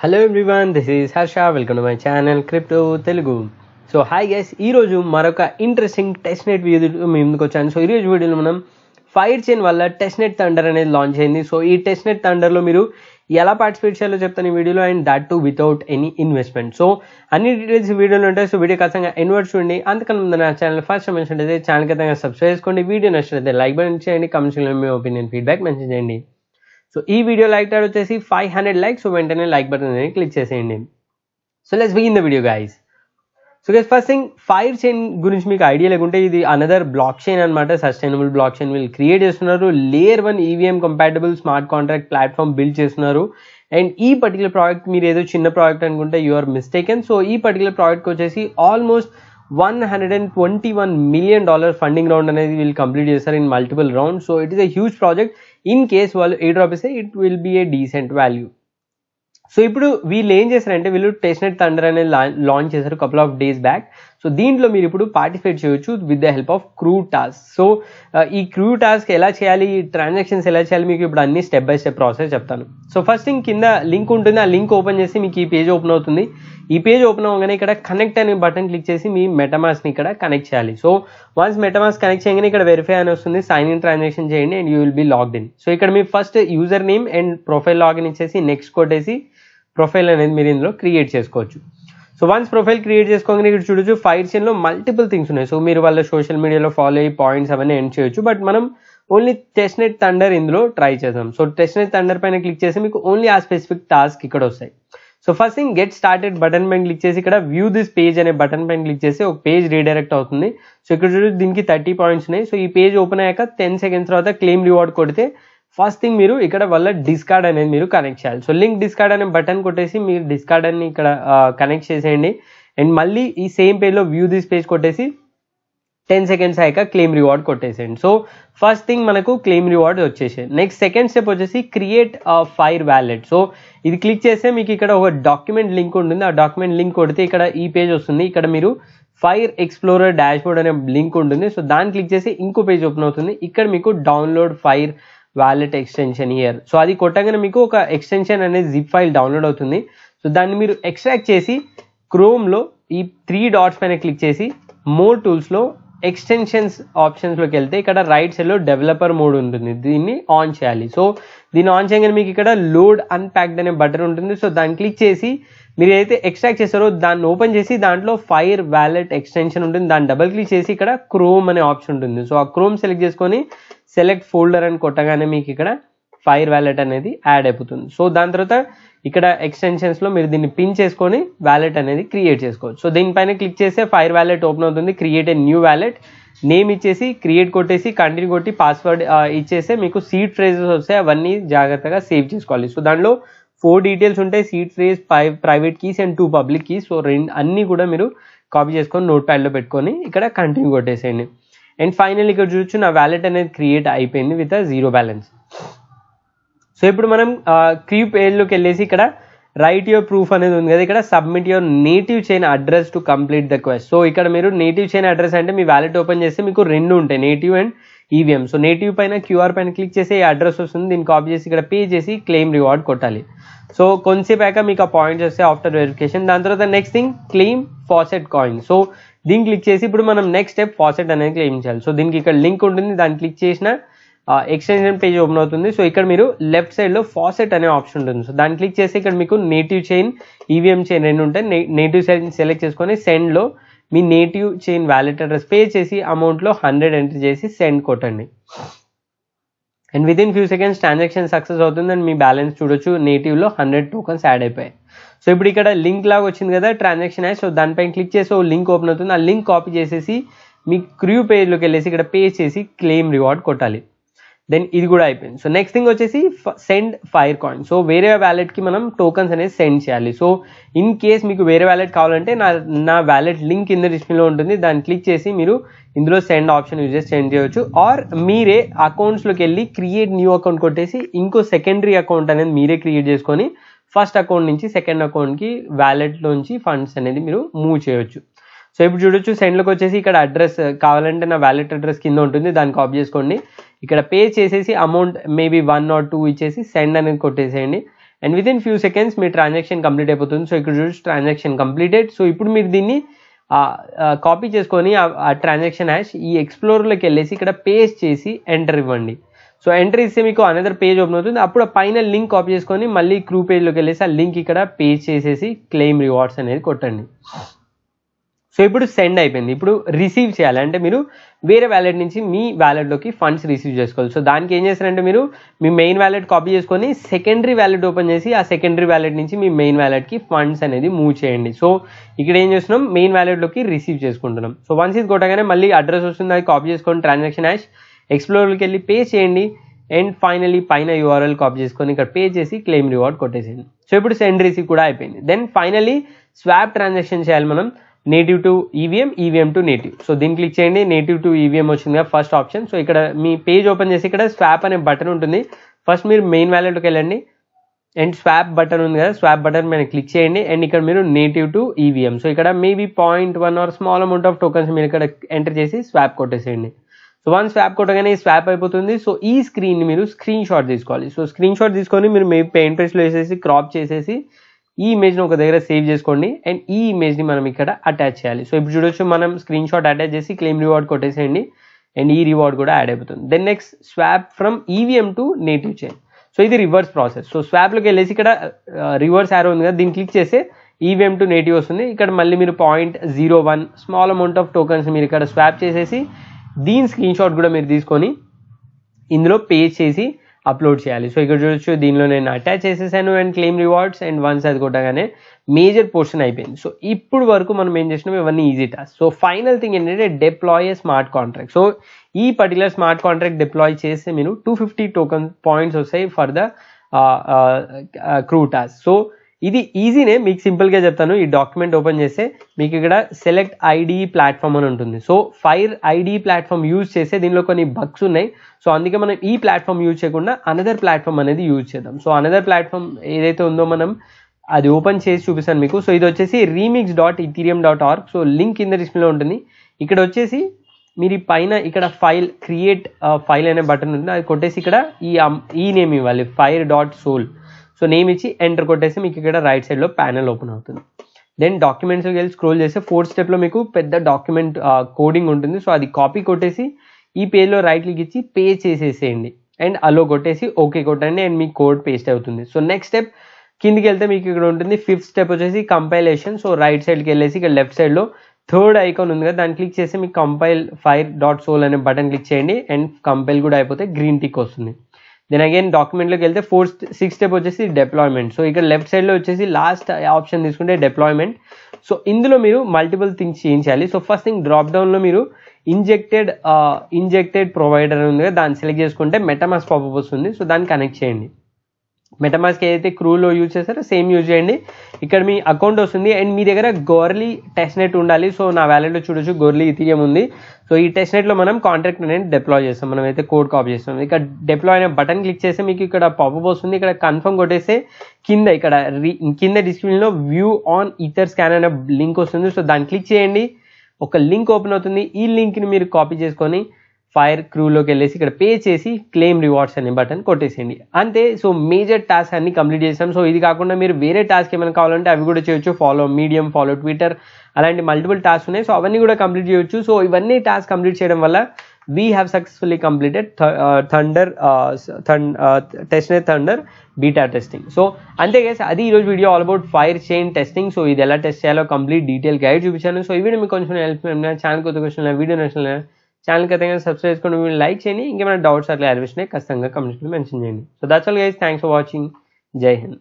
hello everyone this is Harsha welcome to my channel crypto Telugu so hi guys ఈరోజు మరొక interesting test net video మీ ముందుకు వచ్చాను so ఈరోజు వీడియోలో మనం ఫైర్ చైన్ వల్ల టెస్ట్ నెట్ థండర్ అనేది లాంచ్ అయింది సో ఈ టెస్ట్ నెట్ థండర్లో మీరు ఎలా పార్టిసిపేట్ చేయాలో చెప్తాను ఈ వీడియోలో and that too without any investment so అన్ని డీటెయిల్స్ వీడియోలో ఉంటాయి సో వీడియో ఖచ్చితంగా ఇన్వర్ట్ చూడండి అందుకని ముందు నా ఛానల్ ఫస్ట్ మెన్షన్ అయితే ఛానల్ ఖచ్చితంగా సబ్స్క్రైబ్ చేసుకోండి వీడియో నచ్చినట్లయితే లైక్ బటన్ చేయండి కమెంట్స్లో మీ ఒపీనియన్ ఫీడ్బ్యాక్ మెన్షన్ చేయండి సో ఈ వీడియో లైక్ టాడ్ వచ్చేసి ఫైవ్ హండ్రెడ్ లైక్ సో వెంటనే లైక్ బటన్ అనేది క్లిక్ చేసేయండి so let's begin the video guys so guys first thing fire chain గురించి మీకు ఐడియా లేకుంటే ఇది అనదర్ బ్లాక్ చైన్ అనమాట సస్టైనబుల్ బ్లాక్ చైన్ వీళ్ళు క్రియేట్ చేస్తున్నారు layer one EVM compatible smart contract platform build చేస్తున్నారు అండ్ ఈ పర్టికులర్ ప్రోడక్ట్ మీరు ఏదో చిన్న ప్రోడక్ట్ అనుకుంటే యూఆర్ ఆర్ అండ్ సో ఈ పర్టికులర్ ప్రోడక్ట్కి వచ్చేసి almost one hundred and twenty one million dollar funding round అనేది వీళ్ళు కంప్లీట్ చేస్తారు in multiple round so it is a huge project in case value a drop is a, it will be a decent value so if we launch will test net thunder and launch a couple of days back so దీంట్లో మీరు ఇప్పుడు participate చేయొచ్చు with the help of crew task so ఈ crew task ఎలా చేయాలి ఈ transactions ఎలా చేయాలి మీకు ఇప్పుడు అన్ని స్టెప్ బై స్టెప్ ప్రాసెస్ చెప్తాను సో ఫస్ట్ థింగ్ కింద లింక్ ఉంటుంది ఆ లింక్ ఓపెన్ చేసి మీకు ఈ పేజ్ ఓపెన్ అవుతుంది ఈ పేజ్ ఓపెన్ అవ్వగానే ఇక్కడ కనెక్ట్ అనే బటన్ క్లిక్ చేసి మీ మెటమాస్ని ఇక్కడ కనెక్ట్ చేయాలి సో వన్స్ మెటమాస్ కనెక్ట్ చేయగానే ఇక్కడ వెరిఫై అని వస్తుంది సైన్ ఇన్ ట్రాన్సాక్షన్ చేయండి and you will be logged in so ఇక్కడ మీ first user name and profile login ఇచ్చేసి నెక్స్ట్ కొట్టేసి ప్రొఫైల్ అనేది మీరు ఇందులో క్రియేట్ చేసుకోవచ్చు సో వన్స్ ప్రొఫైల్ క్రియేట్ చేసుకోగానే ఇక్కడ చూడొచ్చు ఫైర్ సీన్లో మల్టిపుల్ థింగ్స్ ఉన్నాయి సో మీరు వాళ్ళ సోషల్ మీడియాలో ఫాలో అయ్యి పాయింట్స్ అవన్నీ ఎండ్ చేయొచ్చు బట్ మనం ఓన్లీ టెస్ట్నెట్ థండర్ ఇందులో ట్రై చేద్దాం సో టెస్ట్నెట్ థండర్ పైన క్లిక్ చేసి మీకు ఓన్లీ ఆ స్పెసిఫిక్ టాస్క్ ఇక్కడ వస్తాయి so first thing get started button పైన క్లిక్ చేసి ఇక్కడ వ్యూ దిస్ పేజ్ అనే బటన్ పైన క్లిక్ చేసి ఒక పేజ్ రీడైరెక్ట్ అవుతుంది సో ఇక్కడ చూడండి దీనికి థర్టీ పాయింట్స్ ఉన్నాయి సో ఈ పేజ్ ఓపెన్ అయ్యాక టెన్ సెకండ్స్ తర్వాత క్లెయిమ్ రివార్డ్ కొడితే ఫస్ట్ థింగ్ మీరు ఇక్కడ వల్ల డిస్కార్డ్ అనేది మీరు కనెక్ట్ చేయాలి సో లింక్ డిస్కార్డ్ అనే బటన్ కొట్టేసి మీరు డిస్కార్డ్ అని ఇక్కడ కనెక్ట్ చేసేయండి అండ్ మళ్ళీ ఈ సేమ్ పేజ్లో వ్యూ దిస్ పేజ్ కొట్టేసి టెన్ సెకండ్స్ అయ్యాక క్లెయిమ్ రివార్డ్ కొట్టేసేయండి సో ఫస్ట్ థింగ్ మనకు క్లెయిమ్ రివార్డ్ వచ్చేసి నెక్స్ట్ సెకండ్ స్టెప్ వచ్చేసి క్రియేట్ ఫైర్ వ్యాలెట్ సో ఇది క్లిక్ చేస్తే మీకు ఇక్కడ ఒక డాక్యుమెంట్ లింక్ ఉంటుంది ఆ డాక్యుమెంట్ లింక్ కొడితే ఇక్కడ ఈ పేజ్ వస్తుంది ఇక్కడ మీరు ఫైర్ ఎక్స్ప్లోరర్ డాష్బోర్డ్ అనే లింక్ ఉంటుంది సో దాన్ని క్లిక్ చేసి ఇంకో పేజ్ ఓపెన్ అవుతుంది ఇక్కడ మీకు డౌన్లోడ్ ఫైర్ వ్యాలెట్ ఎక్స్టెన్షన్ ఇయర్ సో అది కొట్టగానే మీకు ఒక ఎక్స్టెన్షన్ అనేది జిప్ ఫైల్ డౌన్లోడ్ అవుతుంది సో దాన్ని మీరు ఎక్స్ట్రాక్ట్ చేసి క్రోమ్లో ఈ త్రీ డాట్స్ పైన క్లిక్ చేసి మోర్ టూల్స్లో ఎక్స్టెన్షన్స్ ఆప్షన్స్లోకి వెళ్తే ఇక్కడ రైట్ సైడ్లో డెవలపర్ మోడ్ ఉంటుంది దీన్ని ఆన్ చేయాలి సో దీన్ని ఆన్ చేయగానే మీకు ఇక్కడ లోడ్ అన్ప్యాక్డ్ అనే బటన్ ఉంటుంది సో దాన్ని క్లిక్ చేసి మీరు ఏదైతే ఎక్స్ట్రాక్ట్ చేశారో దాన్ని ఓపెన్ చేసి దాంట్లో ఫైర్ వ్యాలెట్ ఎక్స్టెన్షన్ ఉంటుంది దాన్ని డబల్ క్లిక్ చేసి ఇక్కడ క్రోమ్ అనే ఆప్షన్ ఉంటుంది సో ఆ క్రోమ్ సెలెక్ట్ చేసుకొని సెలెక్ట్ ఫోల్డర్ అని కొట్టగానే మీకు ఇక్కడ ఫైర్ వ్యాలెట్ అనేది యాడ్ అయిపోతుంది సో దాని తర్వాత ఇక్కడ ఎక్స్టెన్షన్స్లో మీరు దీన్ని పిన్ చేసుకొని వ్యాలెట్ అనేది క్రియేట్ చేసుకోవచ్చు సో దీనిపైన క్లిక్ చేస్తే ఫైర్ వ్యాలెట్ ఓపెన్ అవుతుంది create a new wallet name ఇచ్చేసి క్రియేట్ కొట్టేసి కంటిన్యూ కొట్టి పాస్వర్డ్ ఇచ్చేస్తే మీకు సీట్ ఫ్రేజెస్ వస్తాయి అవన్నీ జాగ్రత్తగా సేవ్ చేసుకోవాలి సో దాంట్లో ఫోర్ డీటెయిల్స్ ఉంటాయి seed phrase private keys and two public keys so రెండు అన్నీ కూడా మీరు కాపీ చేసుకొని నోట్ ప్యాడ్లో పెట్టుకొని ఇక్కడ కంటిన్యూ కొట్టేసేయండి అండ్ ఫైనల్ ఇక్కడ చూడొచ్చు నా వ్యాలెట్ అనేది క్రియేట్ అయిపోయింది విత్ జీరో బ్యాలెన్స్ సో ఇప్పుడు మనం క్రీ పేజ్లోకి వెళ్ళేసి ఇక్కడ రైట్ యువర్ ప్రూఫ్ అనేది ఉంది కదా ఇక్కడ submit your native chain address to complete the quest so ఇక్కడ మీరు నేటివ్ చైన్ అడ్రస్ అంటే మీ వ్యాలెట్ ఓపెన్ చేస్తే మీకు రెండు ఉంటాయి native and EVM so native పైన క్యూఆర్ పైన క్లిక్ చేసి అడ్రస్ వస్తుంది దీన్ని కాపీ చేసి ఇక్కడ పే చేసి క్లెయిమ్ రివార్డ్ కొట్టాలి సో కొంతసేపాక మీకు ఆ పాయింట్స్ వస్తే ఆఫ్టర్ వెరిఫికేషన్ దాని తర్వాత next thing claim faucet coin so దీన్ని క్లిక్ చేసి ఇప్పుడు మనం నెక్స్ట్ స్టెప్ ఫాసెట్ అనేది క్లెయిమ్ చేయాలి సో దీనికి ఇక్కడ లింక్ ఉంటుంది దాన్ని క్లిక్ చేసిన ఎక్స్టెన్షన్ పేజ్ ఓపెన్ అవుతుంది సో ఇక్కడ మీరు లెఫ్ట్ సైడ్లో ఫాసెట్ అనే ఆప్షన్ ఉంటుంది సో దాన్ని క్లిక్ చేసి ఇక్కడ మీకు నేటివ్ చైన్ ఈవీఎం చైన్ రెండు ఉంటాయి నేటివ్ చైన్ సెలెక్ట్ చేసుకొని సెండ్లో మీ నేటివ్ చైన్ వ్యాలెట్ అడ్రస్ పే చేసి అమౌంట్లో హండ్రెడ్ ఎంట్రీ చేసి సెండ్ కొట్టండి and within few seconds transaction success అవుతుంది అండ్ మీ బ్యాలెన్స్ చూడొచ్చు నేటివ్లో హండ్రెడ్ టోకన్స్ యాడ్ అయిపోయాయి సో ఇప్పుడు ఇక్కడ లింక్ లాగా వచ్చింది కదా ట్రాన్సాక్షన్ అయ్యి సో దానిపైన క్లిక్ చేసి ఓ లింక్ ఓపెన్ అవుతుంది ఆ లింక్ కాపీ చేసేసి మీ క్రూ పేజ్లోకి వెళ్ళేసి ఇక్కడ పే చేసి క్లెయిమ్ రివార్డ్ కొట్టాలి దెన్ ఇది కూడా అయిపోయింది సో నెక్స్ట్ థింగ్ వచ్చేసి సెండ్ ఫైర్ కాయిన్ సో వేరే వ్యాలెట్కి మనం టోకన్స్ అనేది సెండ్ చేయాలి సో ఇన్ కేస్ మీకు వేరే వ్యాలెట్ కావాలంటే నా నా వ్యాలెట్ లింక్ కింద డిస్క్రిప్షన్లో ఉంటుంది దాన్ని క్లిక్ చేసి మీరు ఇందులో సెండ్ ఆప్షన్ యూజ్ చేసి సెండ్ చేయవచ్చు ఆర్ మీరే అకౌంట్స్లోకి వెళ్ళి క్రియేట్ న్యూ అకౌంట్ కొట్టేసి ఇంకో సెకండరీ అకౌంట్ అనేది మీరే క్రియేట్ చేసుకొని ఫస్ట్ అకౌంట్ నుంచి సెకండ్ అకౌంట్కి వ్యాలెట్లోంచి ఫండ్స్ అనేది మీరు మూవ్ చేయవచ్చు సో ఇప్పుడు చూడొచ్చు సెండ్లోకి వచ్చేసి ఇక్కడ అడ్రస్ uh, కావాలంటే నా వ్యాలెట్ అడ్రస్ కింద ఉంటుంది దాన్ని కాపీ చేసుకోండి ఇక్కడ పే చేసేసి amount maybe one or two ఇచ్చేసి సెండ్ అనేది కొట్టేసేయండి and within few seconds మీ ట్రాన్సాక్షన్ కంప్లీట్ అయిపోతుంది సో ఇక్కడ చూడొచ్చు ట్రాన్సాక్షన్ కంప్లీటెడ్ సో ఇప్పుడు మీరు దీన్ని కాపీ చేసుకొని ఆ ట్రాన్సాక్షన్ హ్యాష్ ఈ ఎక్స్ప్లోర్లోకి వెళ్ళేసి ఇక్కడ పేస్ట్ చేసి ఎంటర్ ఇవ్వండి సో ఎంటర్ ఇస్తే మీకు అనదర్ పేజ్ ఓపెన్ అవుతుంది అప్పుడు పైన లింక్ కాపీ చేసుకొని మళ్ళీ క్రూ పేజ్లోకి వెళ్ళేసి ఆ లింక్ ఇక్కడ పేజ్ చేసేసి క్లెయిమ్ రివార్డ్స్ అనేది కొట్టండి సో ఇప్పుడు సెండ్ అయిపోయింది ఇప్పుడు రిసీవ్ చేయాలి అంటే మీరు వేరే వ్యాలెట్ నుంచి మీ వ్యాలెట్లోకి ఫండ్స్ రిసీవ్ చేసుకోవాలి సో దానికి ఏం చేస్తారంటే మీరు మీ మెయిన్ వ్యాలెట్ కాపీ చేసుకొని సెకండరీ వ్యాలెట్ ఓపెన్ చేసి ఆ సెకండరీ వ్యాలెట్ నుంచి మీ మెయిన్ వ్యాలెట్కి ఫండ్స్ అనేది మూవ్ చేయండి సో ఇక్కడ ఏం చేస్తున్నాం మెయిన్ వ్యాలెట్లోకి రిసీవ్ చేసుకుంటున్నాం సో వన్స్ ఇది కొట్టగానే మళ్ళీ అడ్రస్ వస్తుంది అది కాపీ చేసుకొని ట్రాన్సాక్షన్ యాష్ ఎక్స్ప్లోర్కి వెళ్ళి పే చేయండి అండ్ ఫైనలీ పైన యూఆర్ఎల్ కాపీ చేసుకొని ఇక్కడ పే చేసి క్లెయిమ్ రివార్డ్ కొట్టేసేయండి సో ఇప్పుడు సెండ్ రిసీవ్ కూడా అయిపోయింది దెన్ ఫైనలీ స్వాప్ ట్రాన్సాక్షన్ చేయాలి మనం native to EVM EVM to native so దీన్ని క్లిక్ చేయండి నేటివ్ టు ఈవీఎం వచ్చింది కదా ఫస్ట్ ఆప్షన్ సో ఇక్కడ మీ పేజ్ ఓపెన్ చేసి ఇక్కడ స్వాప్ అనే బటన్ ఉంటుంది ఫస్ట్ మీరు మెయిన్ వ్యాలెట్కి వెళ్ళండి అండ్ స్వాప్ బటన్ ఉంది కదా స్వాప్ బటన్ మీద క్లిక్ చేయండి అండ్ ఇక్కడ మీరు నేటివ్ టు ఈవీఎం సో ఇక్కడ maybe point one or small amount of tokens మీరు ఇక్కడ ఎంటర్ చేసి స్వాప్ కొట్టేసేయండి సో వన్ స్వాప్ కొట్టగానే స్వాప్ అయిపోతుంది సో ఈ స్క్రీన్ మీరు స్క్రీన్ షాట్ తీసుకోవాలి సో స్క్రీన్ షాట్ తీసుకొని మీరు మేబీ పెయింట్ వేసేసి క్రాప్ చేసేసి ఈ ఇమేజ్ని ఒక దగ్గర సేవ్ చేసుకోండి అండ్ ఈ ఇమేజ్ని మనం ఇక్కడ అటాచ్ చేయాలి సో ఇప్పుడు చూడొచ్చు మనం స్క్రీన్ షాట్ అటాచ్ చేసి క్లెయిమ్ రివార్డ్ కొట్టేసేయండి అండ్ ఈ రివార్డ్ కూడా యాడ్ అయిపోతుంది then next swap from EVM to native chain so ఇది రివర్స్ ప్రాసెస్ సో స్వాప్లోకి వెళ్ళేసి ఇక్కడ రివర్స్ uh, యారో ఉంది కదా దీన్ని క్లిక్ చేస్తే ఈవీఎం టు నేటివ్ వస్తుంది ఇక్కడ మళ్ళీ మీరు point zero one small amount of tokens మీరు ఇక్కడ స్వాప్ చేసేసి దీని స్క్రీన్ షాట్ కూడా మీరు తీసుకొని ఇందులో పేస్ట్ చేసి అప్లోడ్ చేయాలి సో ఇక్కడ చూడొచ్చు దీనిలో నేను అటాచ్ చేసేసాను and claim rewards and once అది కొట్టగానే మేజర్ పోర్షన్ అయిపోయింది సో ఇప్పుడు వరకు మనం ఏం చేసినాం ఇవన్నీ easy task so final thing ఏంటంటే డిప్లాయ్ స్మార్ట్ కాంట్రాక్ట్ సో ఈ పర్టికులర్ స్మార్ట్ కాంట్రాక్ట్ డిప్లాయ్ చేస్తే మీరు టూ ఫిఫ్టీ టోకన్ పాయింట్స్ వస్తాయి for the crew task so ఇది ఈజీనే మీకు సింపుల్గా చెప్తాను ఈ డాక్యుమెంట్ ఓపెన్ చేస్తే మీకు ఇక్కడ సెలెక్ట్ ఐడి ప్లాట్ఫామ్ అని ఉంటుంది so Fire ID platform use చేస్తే దీనిలో కొన్ని బగ్స్ ఉన్నాయి సో అందుకే మనం ఈ ప్లాట్ఫామ్ యూజ్ చేయకుండా అనదర్ ప్లాట్ఫామ్ అనేది యూజ్ చేద్దాం సో అనదర్ ప్లాట్ఫామ్ ఏదైతే ఉందో మనం అది ఓపెన్ చేసి చూపిస్తాను మీకు సో ఇది వచ్చేసి Remix dot Ethereum dot org so link కింద డిస్ప్లేలో ఉంటుంది ఇక్కడ వచ్చేసి మీరు ఈ పైన ఇక్కడ ఫైల్ క్రియేట్ ఫైల్ అనే బటన్ ఉంటుంది అది కొట్టేసి ఇక్కడ ఈ um, ఈ నేమ్ ఇవ్వాలి Fire dot sol so name ఇచ్చి ఎంటర్ కొట్టేసి మీకు ఇక్కడ రైట్ సైడ్లో ప్యానల్ ఓపెన్ అవుతుంది దెన్ డాక్యుమెంట్స్కి వెళ్ళి స్క్రోల్ చేస్తే ఫోర్త్ స్టెప్లో మీకు పెద్ద డాక్యుమెంట్ కోడింగ్ ఉంటుంది సో అది కాపీ కొట్టేసి ఈ పేజ్లో రైట్ క్లిక్ ఇచ్చి పే చేసేసేయండి అండ్ అలో కొట్టేసి ఓకే కొట్టండి అండ్ మీ కోడ్ పేస్ట్ అవుతుంది సో నెక్స్ట్ స్టెప్ కిందికి వెళ్తే మీకు ఇక్కడ ఉంటుంది ఫిఫ్త్ స్టెప్ వచ్చేసి కంపైలేషన్ సో రైట్ సైడ్కి వెళ్ళేసి ఇక్కడ లెఫ్ట్ సైడ్లో థర్డ్ ఐకాన్ ఉంది కదా దాన్ని క్లిక్ చేసి మీకు కంపైల్ ఫైర్ డాట్ సోల్ అనే బటన్ క్లిక్ చేయండి అండ్ కంపైల్ కూడా అయిపోతే గ్రీన్ టిక్ వస్తుంది దెన్ అగైన్ డాక్యుమెంట్లోకి వెళ్తే ఫోర్త్ సిక్స్ స్టెప్ వచ్చేసి డెప్లాయ్మెంట్ సో ఇక్కడ లెఫ్ట్ సైడ్లో వచ్చేసి లాస్ట్ ఆప్షన్ uh, తీసుకుంటే డెప్లాయ్మెంట్ సో ఇందులో మీరు మల్టిపుల్ థింగ్స్ చేయించాలి సో ఫస్ట్ థింగ్ డ్రాప్ డౌన్లో మీరు ఇంజెక్టెడ్ ఇంజెక్టెడ్ ప్రొవైడర్ ఉంది దాన్ని సెలెక్ట్ చేసుకుంటే మెటామాస్ పాపప్ వస్తుంది సో దాన్ని కనెక్ట్ చేయండి మెటమాస్క్ ఏదైతే క్రూలో యూజ్ చేస్తారో సేమ్ యూజ్ చేయండి ఇక్కడ మీ అకౌంట్ వస్తుంది అండ్ మీ దగ్గర గోర్లీ టెస్ట్ నెట్ ఉండాలి సో నా వ్యాలెట్లో చూడొచ్చు గోర్లీ ఇథిరియం ఉంది సో ఈ టెస్ట్ నెట్లో మనం కాంట్రాక్ట్ అనేది డిప్లాయ్ చేస్తాం మనం అయితే కోడ్ కాపీ చేస్తాం ఇక్కడ డిప్లాయ్ అనే బటన్ క్లిక్ చేస్తే మీకు ఇక్కడ పాపప్ వస్తుంది ఇక్కడ కన్ఫర్మ్ కొట్టేస్తే కింద ఇక్కడ కింద డిస్క్రిప్షన్లో వ్యూ ఆన్ ఈథర్ స్కాన్ అనే లింక్ వస్తుంది సో దాన్ని క్లిక్ చేయండి ఒక లింక్ ఓపెన్ అవుతుంది ఈ లింక్ని మీరు కాపీ చేసుకొని ఫైర్ క్రూలోకి వెళ్ళేసి ఇక్కడ పే చేసి క్లెయిమ్ రివార్డ్స్ అనే బటన్ కొట్టేసేయండి అంతే సో మేజర్ టాస్క్ అన్ని కంప్లీట్ చేసాం సో ఇది కాకుండా మీరు వేరే టాస్క్ ఏమైనా కావాలంటే అవి కూడా చేయొచ్చు ఫాలో మీడియం ఫాలో ట్విట్టర్ అలాంటి మల్టిపుల్ టాస్క్ ఉన్నాయి సో అవన్నీ కూడా కంప్లీట్ చేయొచ్చు సో ఇవన్నీ టాస్క్ కంప్లీట్ చేయడం వల్ల we have successfully completed Thunder నే థండర్ బీటా టెస్టింగ్ సో అంతే కదా అది ఈరోజు video all about Fire chain testing so ఇది ఎలా టెస్ట్ చేయాలో కంప్లీట్ డీటెయిల్ గైడ్ చూపించాను సో ఈ వీడియో మీకు కొంచెం హెల్ప్ ఛానల్ కొత్త క్వశ్చన్ వీడియో నచ్చిన ఛానల్కి అయితే సబ్స్క్రైబ్ చేసుకోండి మీరు లైక్ చేయండి ఇంకేమైనా డౌట్స్ అట్లా క్లారిఫికేషన్ ఖచ్చితంగా కమెంట్స్ మెన్షన్ చేయండి so that's all guys thanks for watching జై హింద్